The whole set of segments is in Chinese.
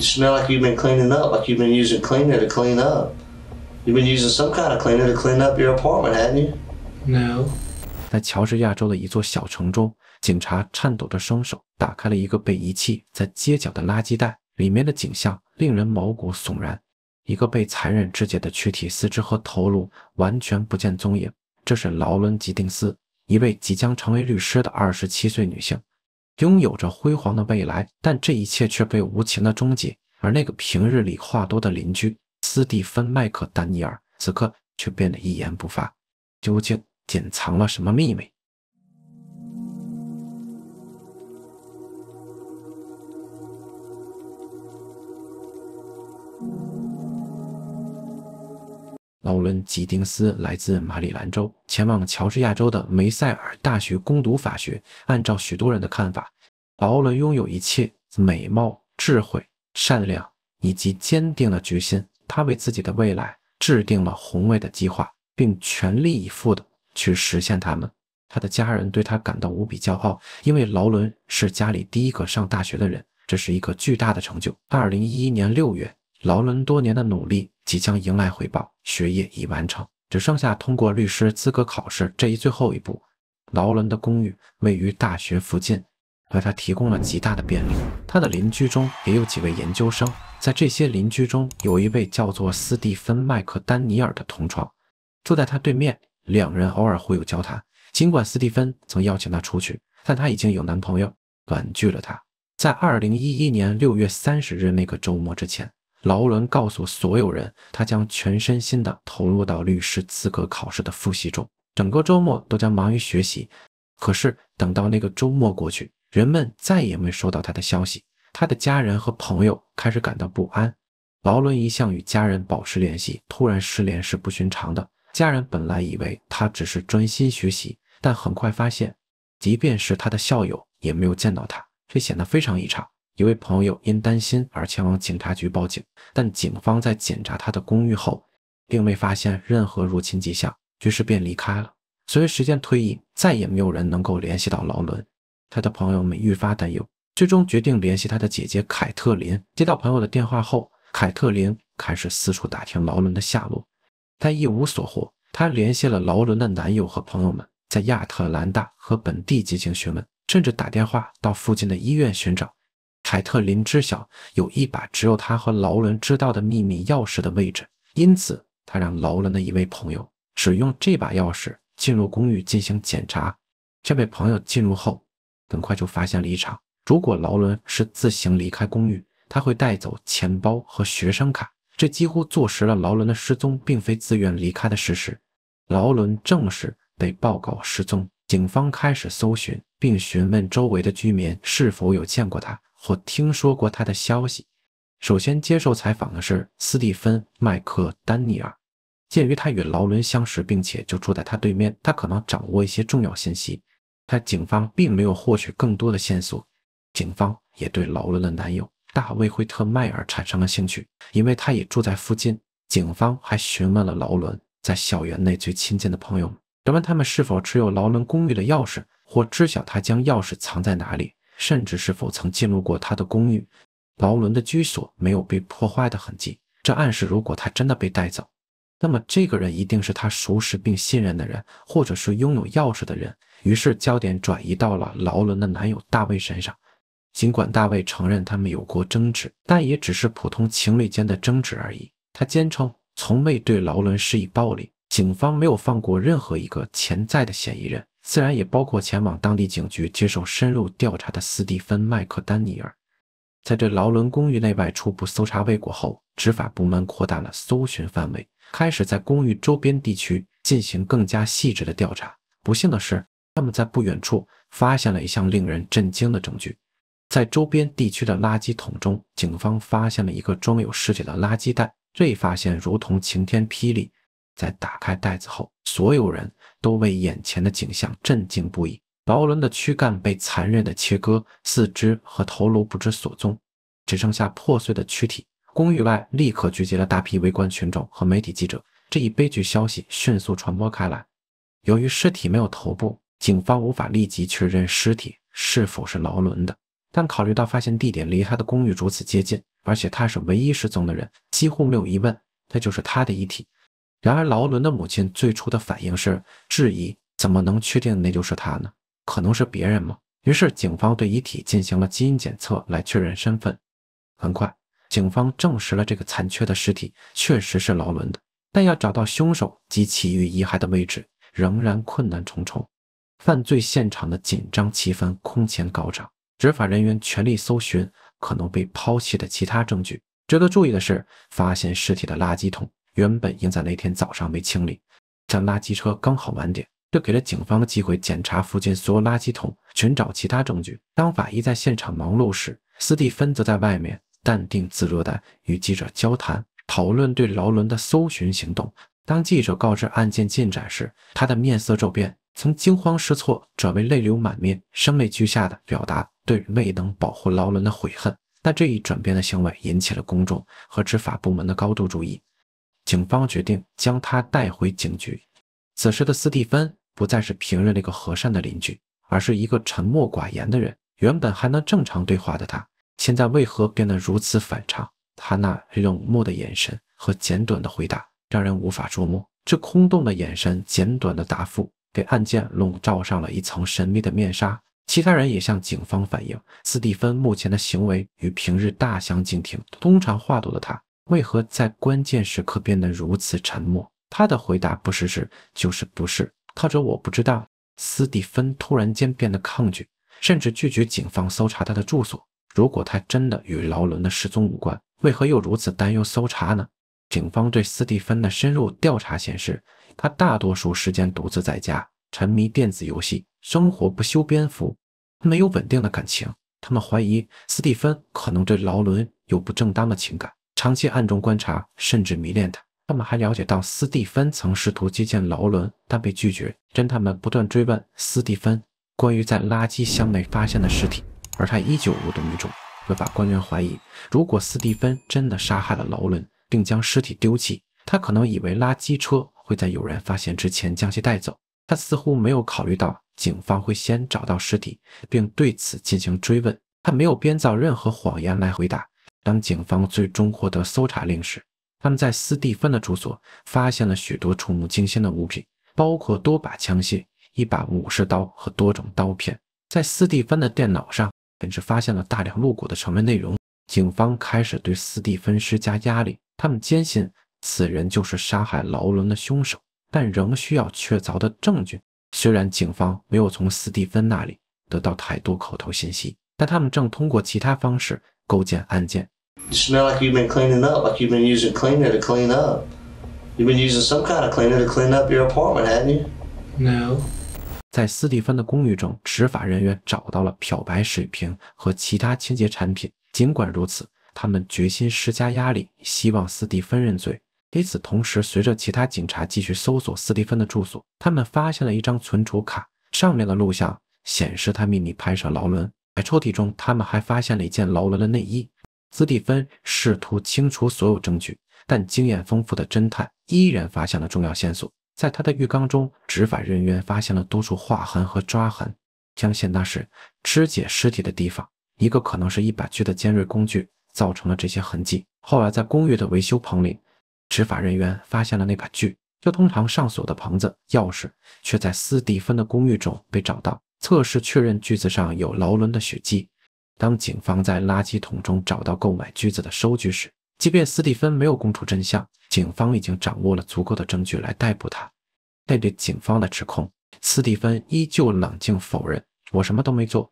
You smell like you've been cleaning up, like you've been using cleaner to clean up. You've been using some kind of cleaner to clean up your apartment, haven't you? No. 在乔治亚州的一座小城中，警察颤抖着双手打开了一个被遗弃在街角的垃圾袋，里面的景象令人毛骨悚然。一个被残忍肢解的躯体，四肢和头颅完全不见踪影。这是劳伦·吉丁斯，一位即将成为律师的二十七岁女性。拥有着辉煌的未来，但这一切却被无情的终结。而那个平日里话多的邻居斯蒂芬·麦克丹尼尔，此刻却变得一言不发。究竟隐藏了什么秘密？劳伦·吉丁斯来自马里兰州，前往乔治亚州的梅塞尔大学攻读法学。按照许多人的看法，劳伦拥有一切：美貌、智慧、善良，以及坚定的决心。他为自己的未来制定了宏伟的计划，并全力以赴地去实现它们。他的家人对他感到无比骄傲，因为劳伦是家里第一个上大学的人，这是一个巨大的成就。二零一一年六月，劳伦多年的努力。即将迎来回报，学业已完成，只剩下通过律师资格考试这一最后一步。劳伦的公寓位于大学附近，为他提供了极大的便利。他的邻居中也有几位研究生，在这些邻居中，有一位叫做斯蒂芬·麦克丹尼尔的同窗，住在他对面，两人偶尔会有交谈。尽管斯蒂芬曾邀请他出去，但他已经有男朋友，婉拒了他。在二零一一年六月三十日那个周末之前。劳伦告诉所有人，他将全身心地投入到律师资格考试的复习中，整个周末都将忙于学习。可是等到那个周末过去，人们再也没收到他的消息。他的家人和朋友开始感到不安。劳伦一向与家人保持联系，突然失联是不寻常的。家人本来以为他只是专心学习，但很快发现，即便是他的校友也没有见到他，这显得非常异常。一位朋友因担心而前往警察局报警，但警方在检查他的公寓后，并未发现任何入侵迹象，于是便离开了。随着时间推移，再也没有人能够联系到劳伦，他的朋友们愈发担忧，最终决定联系他的姐姐凯特琳。接到朋友的电话后，凯特琳开始四处打听劳伦的下落，但一无所获。她联系了劳伦的男友和朋友们，在亚特兰大和本地进行询问，甚至打电话到附近的医院寻找。凯特琳知晓有一把只有她和劳伦知道的秘密钥匙的位置，因此她让劳伦的一位朋友使用这把钥匙进入公寓进行检查。这位朋友进入后，很快就发现异常。如果劳伦是自行离开公寓，他会带走钱包和学生卡，这几乎坐实了劳伦的失踪并非自愿离开的事实。劳伦正式被报告失踪，警方开始搜寻，并询问周围的居民是否有见过他。或听说过他的消息。首先接受采访的是斯蒂芬·麦克丹尼尔，鉴于他与劳伦相识，并且就住在他对面，他可能掌握一些重要信息。但警方并没有获取更多的线索。警方也对劳伦的男友大卫·惠特迈尔产生了兴趣，因为他也住在附近。警方还询问了劳伦在校园内最亲近的朋友们，询问他们是否持有劳伦公寓的钥匙，或知晓他将钥匙藏在哪里。甚至是否曾进入过他的公寓？劳伦的居所没有被破坏的痕迹，这暗示如果他真的被带走，那么这个人一定是他熟识并信任的人，或者是拥有钥匙的人。于是焦点转移到了劳伦的男友大卫身上。尽管大卫承认他们有过争执，但也只是普通情侣间的争执而已。他坚称从未对劳伦施以暴力。警方没有放过任何一个潜在的嫌疑人。自然也包括前往当地警局接受深入调查的斯蒂芬·麦克丹尼尔。在对劳伦公寓内外初步搜查未果后，执法部门扩大了搜寻范围，开始在公寓周边地区进行更加细致的调查。不幸的是，他们在不远处发现了一项令人震惊的证据：在周边地区的垃圾桶中，警方发现了一个装有尸体的垃圾袋。这一发现如同晴天霹雳。在打开袋子后，所有人都为眼前的景象震惊不已。劳伦的躯干被残忍的切割，四肢和头颅不知所踪，只剩下破碎的躯体。公寓外立刻聚集了大批围观群众和媒体记者。这一悲剧消息迅速传播开来。由于尸体没有头部，警方无法立即确认尸体是否是劳伦的。但考虑到发现地点离他的公寓如此接近，而且他是唯一失踪的人，几乎没有疑问，那就是他的遗体。然而，劳伦的母亲最初的反应是质疑：怎么能确定那就是他呢？可能是别人吗？于是，警方对遗体进行了基因检测来确认身份。很快，警方证实了这个残缺的尸体确实是劳伦的。但要找到凶手及其余遗骸的位置，仍然困难重重。犯罪现场的紧张气氛空前高涨，执法人员全力搜寻可能被抛弃的其他证据。值得注意的是，发现尸体的垃圾桶。原本应在那天早上没清理，但垃圾车刚好晚点，这给了警方的机会检查附近所有垃圾桶，寻找其他证据。当法医在现场忙碌时，斯蒂芬则在外面淡定自若的与记者交谈，讨论对劳伦的搜寻行动。当记者告知案件进展时，他的面色骤变，从惊慌失措转为泪流满面、声泪俱下的表达对未能保护劳伦的悔恨。但这一转变的行为引起了公众和执法部门的高度注意。警方决定将他带回警局。此时的斯蒂芬不再是平日那个和善的邻居，而是一个沉默寡言的人。原本还能正常对话的他，现在为何变得如此反常？他那冷漠的眼神和简短的回答让人无法捉摸。这空洞的眼神、简短的答复，给案件笼罩上了一层神秘的面纱。其他人也向警方反映，斯蒂芬目前的行为与平日大相径庭。通常话多的他。为何在关键时刻变得如此沉默？他的回答不是是，就是不是。他说：“我不知道。”斯蒂芬突然间变得抗拒，甚至拒绝警方搜查他的住所。如果他真的与劳伦的失踪无关，为何又如此担忧搜查呢？警方对斯蒂芬的深入调查显示，他大多数时间独自在家，沉迷电子游戏，生活不修边幅，没有稳定的感情。他们怀疑斯蒂芬可能对劳伦有不正当的情感。长期暗中观察，甚至迷恋他。他们还了解到，斯蒂芬曾试图接近劳伦，但被拒绝。侦探们不断追问斯蒂芬关于在垃圾箱内发现的尸体，而他依旧无动于衷。违法官员怀疑，如果斯蒂芬真的杀害了劳伦，并将尸体丢弃，他可能以为垃圾车会在有人发现之前将其带走。他似乎没有考虑到警方会先找到尸体，并对此进行追问。他没有编造任何谎言来回答。当警方最终获得搜查令时，他们在斯蒂芬的住所发现了许多触目惊心的物品，包括多把枪械、一把武士刀和多种刀片。在斯蒂芬的电脑上，更是发现了大量露骨的成人内容。警方开始对斯蒂芬施加压力，他们坚信此人就是杀害劳伦的凶手，但仍需要确凿的证据。虽然警方没有从斯蒂芬那里得到太多口头信息，但他们正通过其他方式。构建案件。smell like you've been cleaning up, like you've been using cleaner to clean up. You've been using some kind of cleaner to clean up your apartment, haven't you? No. 在斯蒂芬的公寓中，执法人员找到了漂白水瓶和其他清洁产品。尽管如此，他们决心施加压力，希望斯蒂芬认罪。与此同时，随着其他警察继续搜索斯蒂芬的住所，他们发现了一张存储卡，上面的录像显示他秘密拍摄劳伦。在抽屉中，他们还发现了一件劳伦的内衣。斯蒂芬试图清除所有证据，但经验丰富的侦探依然发现了重要线索。在他的浴缸中，执法人员发现了多处划痕和抓痕，相信那是肢解尸体的地方。一个可能是一把锯的尖锐工具造成了这些痕迹。后来，在公寓的维修棚里，执法人员发现了那把锯，这通常上锁的棚子钥匙却在斯蒂芬的公寓中被找到。测试确认锯子上有劳伦的血迹。当警方在垃圾桶中找到购买锯子的收据时，即便斯蒂芬没有供出真相，警方已经掌握了足够的证据来逮捕他。面对警方的指控，斯蒂芬依旧冷静否认：“我什么都没做。”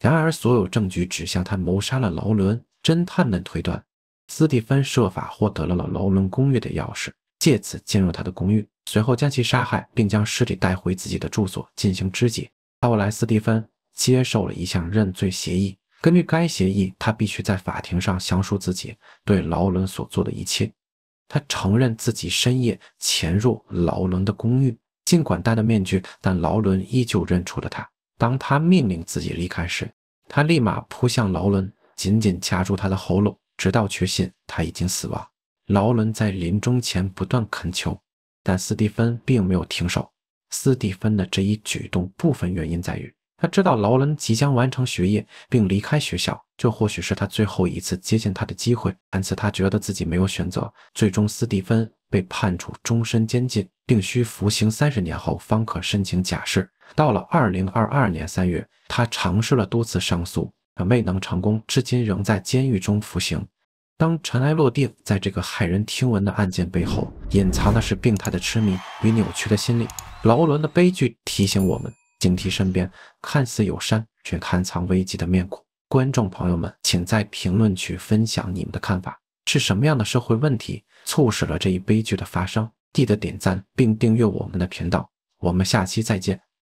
然而，所有证据指向他谋杀了劳伦。侦探们推断，斯蒂芬设法获得了劳伦公寓的钥匙，借此进入他的公寓，随后将其杀害，并将尸体带回自己的住所进行肢解。奥莱斯蒂芬接受了一项认罪协议。根据该协议，他必须在法庭上详述自己对劳伦所做的一切。他承认自己深夜潜入劳伦的公寓，尽管戴着面具，但劳伦依旧认出了他。当他命令自己离开时，他立马扑向劳伦，紧紧掐住他的喉咙，直到确信他已经死亡。劳伦在临终前不断恳求，但斯蒂芬并没有停手。斯蒂芬的这一举动，部分原因在于他知道劳伦即将完成学业并离开学校，这或许是他最后一次接近他的机会。因此，他觉得自己没有选择。最终，斯蒂芬被判处终身监禁，并需服刑三十年后方可申请假释。到了二零二二年三月，他尝试了多次上诉，但未能成功，至今仍在监狱中服刑。当尘埃落定，在这个骇人听闻的案件背后，隐藏的是病态的痴迷与扭曲的心理。劳伦的悲剧提醒我们警惕身边看似友善却暗藏危机的面孔。观众朋友们，请在评论区分享你们的看法，是什么样的社会问题促使了这一悲剧的发生？记得点赞并订阅我们的频道，我们下期再见。